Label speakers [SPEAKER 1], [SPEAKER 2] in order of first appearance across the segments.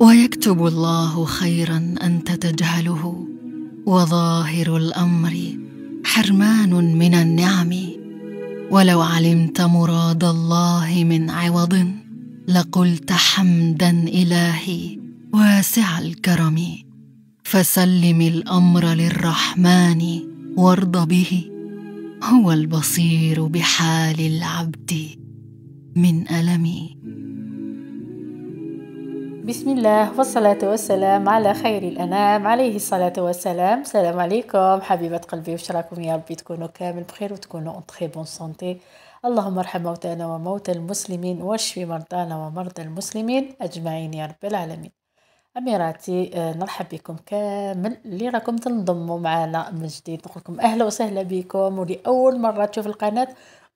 [SPEAKER 1] ويكتب الله خيرا انت تجهله وظاهر الامر حرمان من النعم ولو علمت مراد الله من عوض لقلت حمدا الهي واسع الكرم فسلم الامر للرحمن وارض به هو البصير بحال العبد من الم بسم الله والصلاة والسلام على خير الأنام عليه الصلاة والسلام السلام عليكم حبيبة قلبي وشراكم راكم يا ربي تكونوا كامل بخير وتكونوا اون تخي بون سنتي اللهم ارحم موتانا وموتى المسلمين واشفي مرضانا ومرضى المسلمين أجمعين يا رب العالمين أميراتي آه، نرحب بكم كامل اللي راكم تنضموا معنا من جديد نقول لكم أهلا وسهلا بكم ولأول مرة تشوف القناة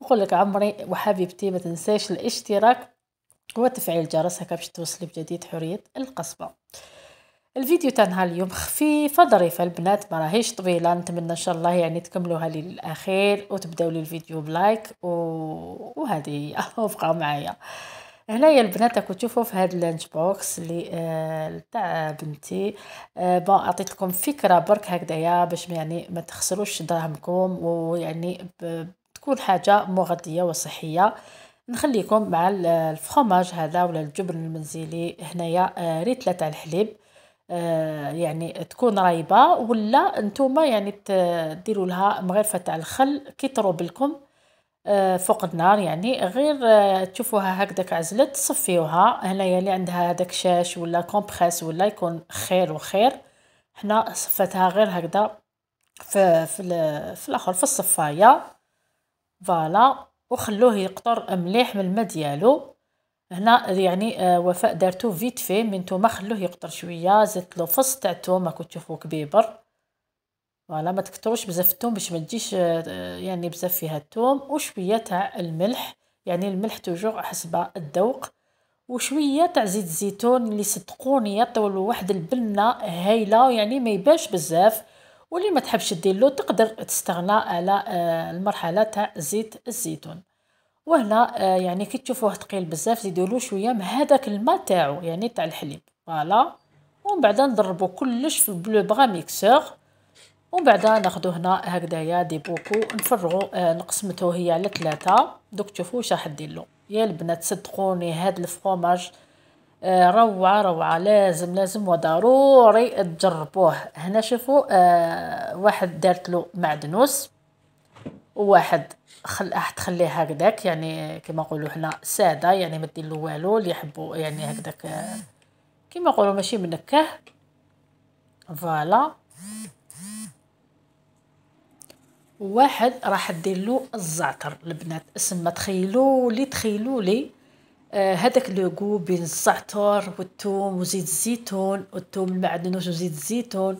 [SPEAKER 1] نقول لك عمري وحبيبتي ما تنساش الاشتراك وتفعيل الجرس هكا باش توصلي بجديد حرية القصبة الفيديو تاع نهار اليوم خفيفة ظريفة البنات ما راهيش طويلة نتمنى ان شاء الله يعني تكملوها لي للاخير وتبداو لي الفيديو بلايك و... وهذه هي وبقاو معايا هنايا البنات راكم تشوفوا في هذا اللانش بوكس اللي آه تاع بنتي آه بون عطيت لكم فكره برك هكذايا باش يعني ما تخسروش دراهمكم ويعني تكون حاجه مغذيه وصحيه نخليكم مع الفخوماج هذا ولا الجبن المنزلي هنايا آه، ريت تاع الحليب آه، يعني تكون رايبه ولا نتوما يعني ديروا لها مغرفه تاع الخل كي تروب لكم آه، فوق النار يعني غير تشوفوها هكذاك عزلت صفيوها هنايا اللي عندها هذاك شاش ولا كومبريس ولا يكون خير وخير حنا صفتها غير هكذا في في, في الاخر في الصفايه فوالا وخلوه يقطر مليح من الماء ديالو هنا يعني آه، وفاء دارتو فيت في من توما خلوه يقطر شويه زدت له فص تاع التوم كنت تشوفوا كبيبر فوالا ما تكثروش بزاف الثوم باش ما تجيش آه، يعني بزاف فيها الثوم وشويه تاع الملح يعني الملح توجور حسب الذوق وشويه تاع زيت الزيتون اللي صدقوني يطول واحد البنه هايله يعني ما يباش بزاف واللي ما تحبش دير له تقدر تستغنى على آه، المرحله تاع زيت الزيتون وهنا آه، يعني كي تشوفوه ثقيل بزاف زيدوا له شويه من هذاك الماء تاعو يعني تاع الحليب فوالا ومن بعد نضربو كلش في بلو بغا ميكسور ومن بعد ناخذ هنا هكذايا دي بوكو نفرغو آه نقسمته هي على ثلاثه دوك تشوفوا واش راح دير له يا البنات صدقوني هاد الفرماج آه، روعه روعه لازم لازم وضروري تجربوه هنا شوفوا آه واحد دارت له معدنوس وواحد خل راح تخليه هكذاك يعني كما نقولوا هنا ساده يعني ما دير له والو اللي يحبوا يعني هكذاك آه، كما نقولوا ماشي منكه فوالا واحد راح دير له الزعتر البنات اسم ما تخيلوا لي تخيلوا لي آه، هذاك لوغو بين الزعتر والثوم وزيت الزيتون والثوم المعدنوس وزيت الزيتون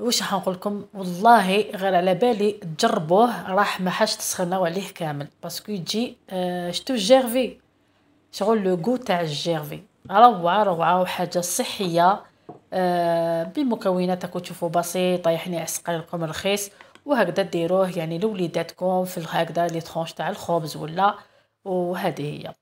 [SPEAKER 1] واش راح لكم والله غير على بالي تجربوه راح ما حاش تسخناو عليه كامل باسكو يجي آه، شتو جيرفي شغل لو غو تاع الجيرفي روعه روعه وحاجه صحيه آه بمكونات راكم تشوفوا بسيطه يعني عسقل لكم رخيص وهكذا ديروه يعني لوليداتكم في هكذا لي ترونش تاع الخبز ولا وهذه هي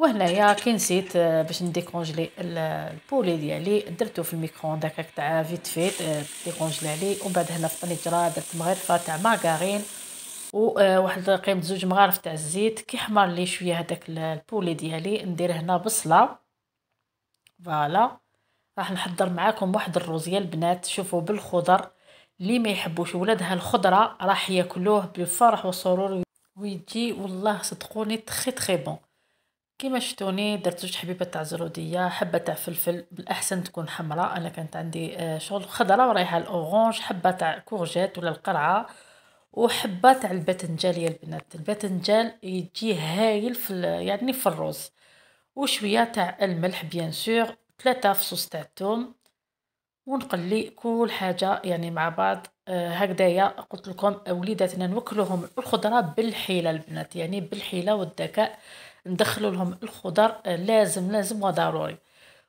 [SPEAKER 1] وهنايا كي نسيت آه، باش نديكونجلي البولي ديالي درتو في الميكروند هكاك تاع فيت فيت آه، ديكونجلي عليه ومن بعد هنا في الطنجره درت مغرفه تاع مارغارين وواحد آه، قيمه زوج مغارف تاع الزيت كي حمر لي شويه هذاك البولي ديالي ندير هنا بصله فوالا راح نحضر معاكم واحد الروزيه البنات شوفوا بالخضر اللي ما يحبوش ولادها الخضره راح ياكلوه بالفرح والسرور ويجي والله صدقوني تخي تخي بون كيما شفتوني درت زوج حبيبات تاع زروديه حبه تاع فلفل بالاحسن تكون حمراء انا كانت عندي آه، شغل خضره ورايحه الاورانج حبه تاع كورجيت ولا القرعه وحبه تاع الباذنجان يا البنات الباذنجان يجي هايل في يعني في الرز وشويه تاع الملح بيان سور ثلاثه فصوص تاع الثوم ونقلي كل حاجه يعني مع بعض آه، هكذايا قلت لكم وليداتنا نوكلوهم الخضره بالحيله البنات يعني بالحيله والذكاء ندخلوا لهم الخضر آه، لازم لازم وضروري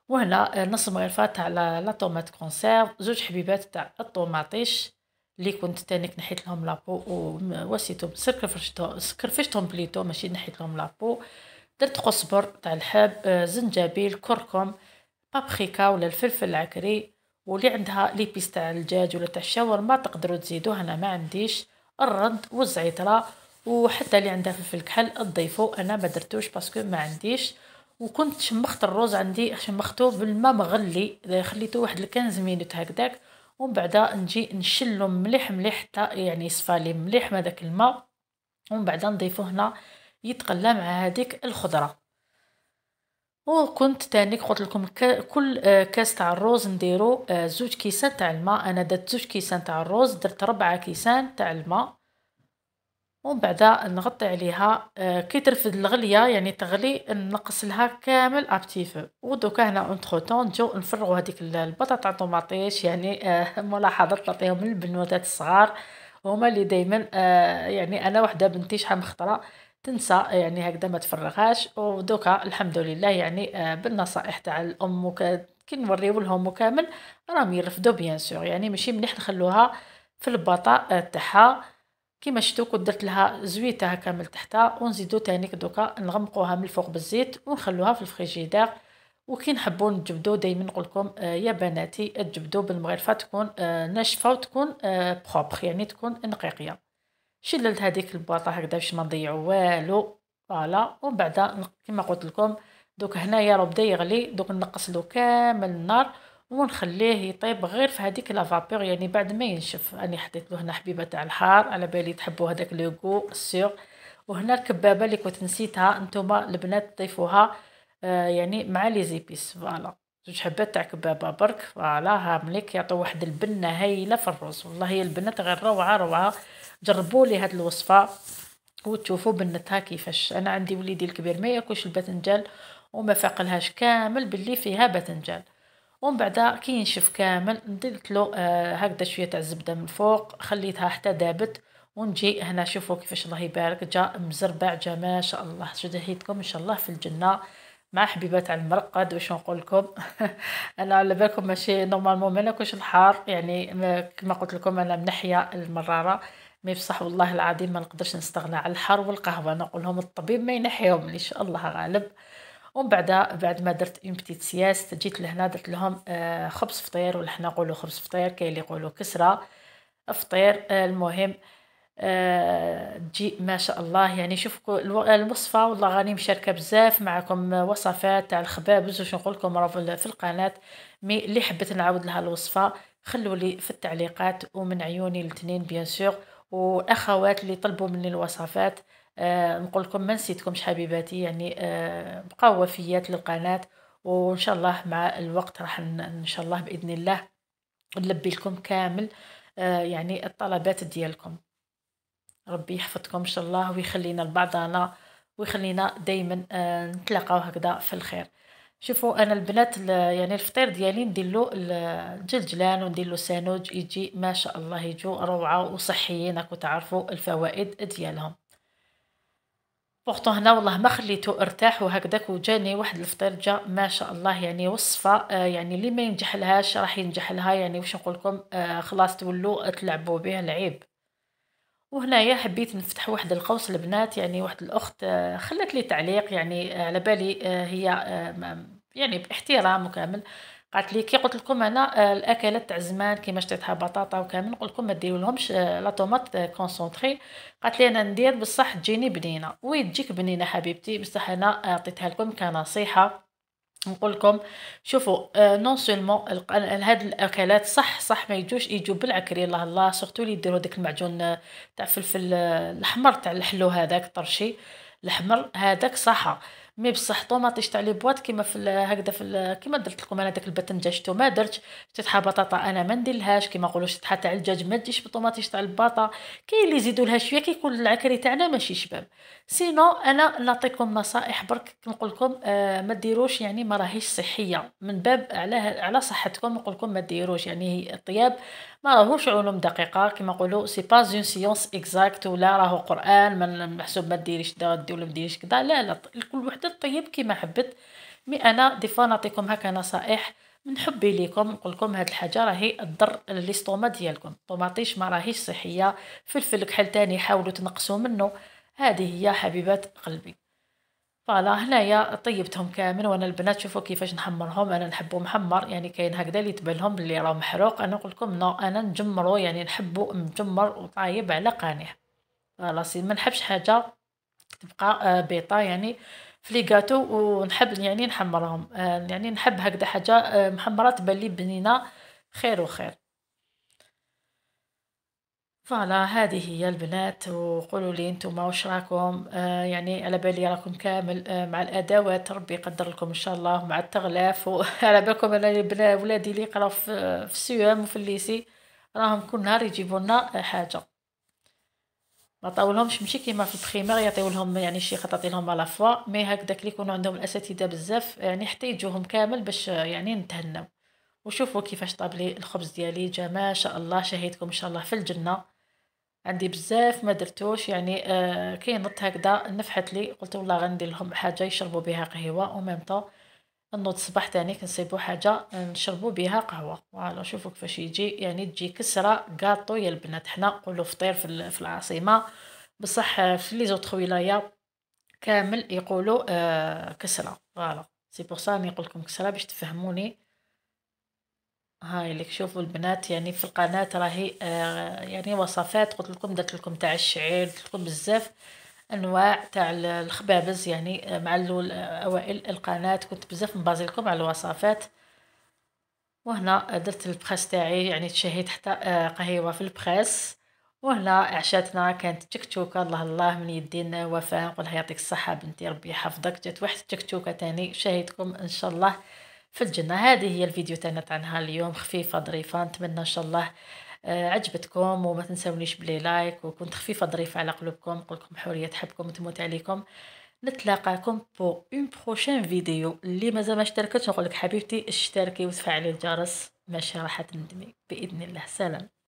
[SPEAKER 1] وهنا آه، نص مغرفه تاع لا طوماط كونسيرف زوج حبيبات تاع الطوماطيش اللي كنت تانيك نحيت لهم لابو ووسيتهم سكر سكرفشتهم بليتو ماشي نحيت لهم لابو درت قزبر تاع الحب آه، زنجبيل كركم بابريكا ولا الفلفل العكري واللي عندها ليبيس تاع الدجاج ولا تاع الشاورما تقدروا تزيدوه انا ما عنديش الرد والزعتره وحتى اللي عندها فلفل كحل تضيفو انا ما درتوش باسكو ما عنديش وكنت شمخت الروز عندي شمختو بالماء مغلي خليته واحد الكنز مينوت هكذاك ومن بعد نجي نشلو مليح مليح حتى يعني يصفى لي مليح داك الماء ومن بعد نضيفو هنا يتقلى مع هذيك الخضره وكنت تاني قلت لكم كل آه، كاس تاع الروز نديرو آه، زوج كيسان تاع الماء انا درت زوج كيسان تاع الروز درت ربعة كيسان تاع الماء ومن بعد نغطي عليها آه، كي ترفد الغليه يعني تغلي نقص لها كامل ابتيف ودوكا هنا طون نجيو نفرغوا هذيك البطاطا طوماطيش يعني آه، ملاحظات نعطيهم للبنوتات الصغار هما اللي دائما آه، يعني انا وحده بنتي شحال من خطره تنسى يعني هكذا ما تفرغهاش ودوكا الحمد لله يعني بالنصائح تاع الام كي نوريو لهم كامل راهم يرفدوا بيان سور يعني ماشي مليح نخلوها في البطاطا تاعها كيما شفتو كنت درت لها زويتها كامل تحتها ونزيدو تانيك دوكا نغمقوها من الفوق بالزيت ونخلوها في الفريجيدير وكي نحبو نجبدو دائما نقول لكم آه، يا بناتي تجبدو بالمغرفه تكون آه، ناشفه وتكون بروبر آه، يعني تكون نقيقيه شللت هذيك البواطه هكذا باش ما نضيعو والو فوالا ومن بعد كيما قلت لكم دوك هنايا راه بدا يغلي دوك نقص له كامل النار ونخليه يطيب غير في هذيك لافابور يعني بعد ما ينشف راني حطيت له هنا حبيبه تاع الحار على بالي تحبوا هذاك لوغو سيغ وهنا الكبابه اللي كنت نسيتها نتوما البنات تضيفوها آه يعني مع لي زيبيس فوالا جوج حبات تاع كبابه برك فوالا ها مليك يعطيو واحد البنه هايله في الرز والله هي البنات غير روعه روعه جربوا لي هاد الوصفه وتشوفوا بنتها كيفاش انا عندي وليدي الكبير ما ياكلش الباذنجان وما فاقلهاش كامل باللي فيها باذنجان ومن بعد كي ينشف كامل درت له آه هكذا شويه تاع الزبده من الفوق خليتها حتى دابت ونجي هنا شوفوا كيفاش الله يبارك جا مزربع جا ما شاء الله شدهيتكم ان شاء الله في الجنه مع حبيبات على المرقد واش نقول لكم انا على بالكم ماشي نورمالمون ما ناكلش الحار يعني كما قلت لكم انا منحيه المراره مي بصح والله العظيم ما نقدرش نستغنى على الحار والقهوه نقول لهم الطبيب ما ينحيهم ان شاء الله غالب ومن بعد بعد ما درت اون بتيت سياست جيت لهنا درت لهم آه، خبز فطير ولا حنا نقولوا خبز فطير كاين اللي يقولوا كسره آه، فطير آه، المهم تجي ما شاء الله يعني شوفوا الوصفه والله غاني مشاركه بزاف معكم وصفات تاع الخبابز واش نقول لكم راه في القناه مي اللي حبيت نعاود لها الوصفه خلوا لي في التعليقات ومن عيوني الاثنين بيان سور واخوات اللي طلبوا مني الوصفات آه، نقول لكم ما نسيتكمش حبيباتي يعني آه، بقاو وفيات للقناه وان شاء الله مع الوقت راح ان شاء الله باذن الله نلبي لكم كامل آه، يعني الطلبات ديالكم ربي يحفظكم ان شاء الله ويخلينا لبعضنا ويخلينا دائما نتلاقاو هكذا في الخير شوفوا انا البنات يعني الفطير ديالي ندير له الجلجلان وندير له سانوج يجي ما شاء الله يجو روعه وصحيين راكو تعرفوا الفوائد ديالهم بورتو هنا والله ما خليته ارتاح وهكذاك وجاني واحد الفطيرجه ما شاء الله يعني وصفه آه يعني اللي ما ينجح لهاش راح ينجح لها يعني واش نقول لكم آه خلاص تولوا تلعبوا بها العيب وهنايا حبيت نفتح واحد القوس البنات يعني واحد الاخت آه خلت لي تعليق يعني آه، على بالي آه، هي آه، يعني باحترام وكامل قالت لي كي قلت لكم انا آه، الاكلات تاع زمان كيما شريتها بطاطا وكامل قلت لكم ما ديرولهمش آه، لا طوماط آه، كونسونطري قالت لي انا ندير بصح تجيني بنينه وي تجيك بنينه حبيبتي بصح انا عطيتها لكم كنصيحه نقول لكم شوفوا نون سولمون هاد الاكلات صح صح ما يجوش يجوا بالعكري الله الله سورتو اللي يديروا داك المعجون تاع فلفل الاحمر تاع الحلو هذاك طرشي الاحمر هذاك صحه مي بصح طوماطيش تاع لي بواط كيما في هكذا في كيما درت لكم انا داك الباذنجه شتو ما درتش شتها بطاطا انا ما نديرلهاش كيما نقولوا شتها تاع الدجاج ما تجيش بالطوماطيش تاع الباطا كاين اللي يزيدوا لها شويه كيكون العكري تاعنا ماشي شباب سينو انا نعطيكم نصائح برك نقول لكم آه ما ديروش يعني ما راهيش صحيه من باب على على صحتكم نقول لكم ما ديروش يعني الطياب ما راهوش علوم دقيقه كيما نقولوا سي با زون سيونس اكزاكت ولا راهو قران ما محسوب ما ديريش دا ولا ما ديريش كذا لا لا كل وحده الطيب كما حبت مي انا ديفا نعطيكم هكا نصائح من حبي ليكم نقول لكم هاد الحاجه راهي تضر ليستوما ديالكم طوماطيش ما راهيش صحيه فلفل كحل تاني حاولوا تنقصوا منه هذه هي حبيبات قلبي فوالا هنايا طيبتهم كامل وانا البنات شوفوا كيفاش نحمرهم انا نحبو محمر يعني كاين هكذا اللي تبان لهم اللي راه محروق انا نقول لكم نو انا نجمرو يعني نحبو مجمر وطايب على قانيه فوالا ما نحبش حاجه تبقى آه، بيطا يعني غاتو ونحب يعني نحمرهم آه، يعني نحب هكذا حاجه آه، محمره تبان لي بنينه خير وخير فوالا هذه هي البنات وقولوا لي نتوما واش راكم آه، يعني على بالي راكم كامل مع الادوات ربي يقدر لكم ان شاء الله مع التغلاف وعلى بالكم انا ولادي اللي يقراو في السيام وفي الليسي راهم كل نهار يجيبوا لنا حاجه ما طاولهمش ماشي كيما في البريمير يعطيو لهم يعني شي خطاط لهم على فوا مي هكذاك اللي يكونوا عندهم الاساتذه بزاف يعني حتى يجوهم كامل باش يعني نتهناو وشوفوا كيفاش طابلي الخبز ديالي جا ما شاء الله شهيتكم ان شاء الله في الجنه عندي بزاف ما درتوش يعني آه كي نط هكذا نفحت لي قلت والله غندير لهم حاجه يشربوا بها قهوه وميمطو طو نوض الصباح تاني كنصيبو حاجه نشربو بها قهوه فوالا شوفو كيفاش يجي يعني تجي كسره كاطو يا البنات حنا نقولو فطير في, في العاصمه بصح في لي زوطخ ولايا كامل يقولوا آه كسره فوالا سي بور سا نقول لكم كسره باش تفهموني هاي اللي شوفوا البنات يعني في القناه راهي آه يعني وصفات قلت لكم درت لكم تاع الشعير قلت لكم بزاف انواع تاع الخبابز يعني آه، مع الاول آه، اوائل القناه كنت بزاف مبازي لكم على الوصفات وهنا آه، درت البخاس تاعي يعني تشهيت حتى قهيوه في البخاس وهنا عشاتنا كانت تكتوكه الله الله من يدينا وفاء نقولها يعطيك الصحه بنتي ربي يحفظك جات واحد التكتوكه تاني شاهدكم ان شاء الله في الجنه هذه هي الفيديو تاعنا تاع اليوم خفيفه ظريفه نتمنى ان شاء الله آه، عجبتكم وما تنسونيش بلي لايك وكنت خفيفه ظريفه على قلوبكم نقول حوريه تحبكم تموت عليكم نتلاقاكم بو اون بروشين فيديو اللي مازال ما اشتركتش نقولك حبيبتي اشتركي وتفعلي الجرس ماشي راح تندمي باذن الله سلام